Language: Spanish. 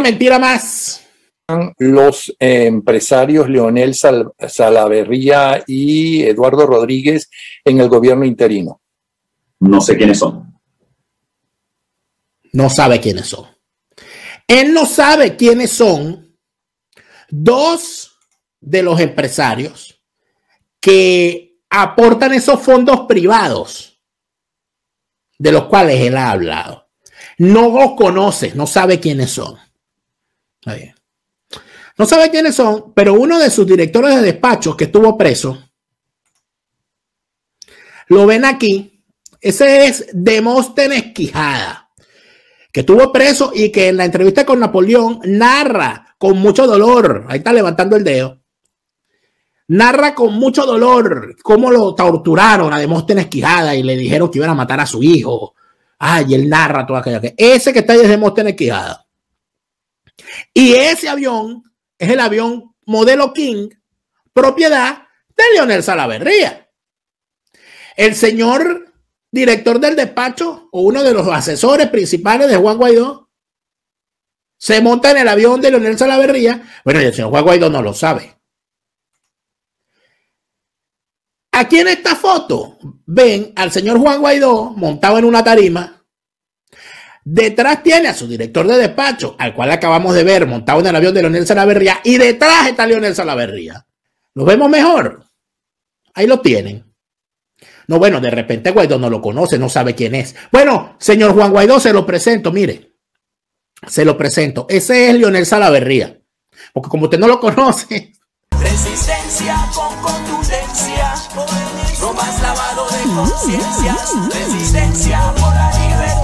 mentira más. Los empresarios Leonel Salaverría y Eduardo Rodríguez en el gobierno interino. No sé quiénes son. No sabe quiénes son. Él no sabe quiénes son dos de los empresarios que aportan esos fondos privados de los cuales él ha hablado. No los conoce, no sabe quiénes son. No sabe quiénes son, pero uno de sus directores de despacho que estuvo preso, lo ven aquí. Ese es Demóstenes Quijada, que estuvo preso y que en la entrevista con Napoleón narra con mucho dolor, ahí está levantando el dedo, narra con mucho dolor cómo lo torturaron a Demóstenes Quijada y le dijeron que iban a matar a su hijo. Ay, él narra toda aquella. Ese que está ahí es Demóstenes Quijada. Y ese avión es el avión modelo King, propiedad de Leonel Salaverría. El señor director del despacho o uno de los asesores principales de Juan Guaidó se monta en el avión de Leonel Salaverría. Bueno, el señor Juan Guaidó no lo sabe. Aquí en esta foto ven al señor Juan Guaidó montado en una tarima Detrás tiene a su director de despacho, al cual acabamos de ver montado en el avión de Leonel Salaverría, y detrás está Leonel Salaverría. Lo vemos mejor. Ahí lo tienen. No, bueno, de repente Guaidó no lo conoce, no sabe quién es. Bueno, señor Juan Guaidó, se lo presento, mire. Se lo presento. Ese es Leonel Salaverría. Porque como usted no lo conoce. Resistencia con contundencia. de conciencia, Resistencia por la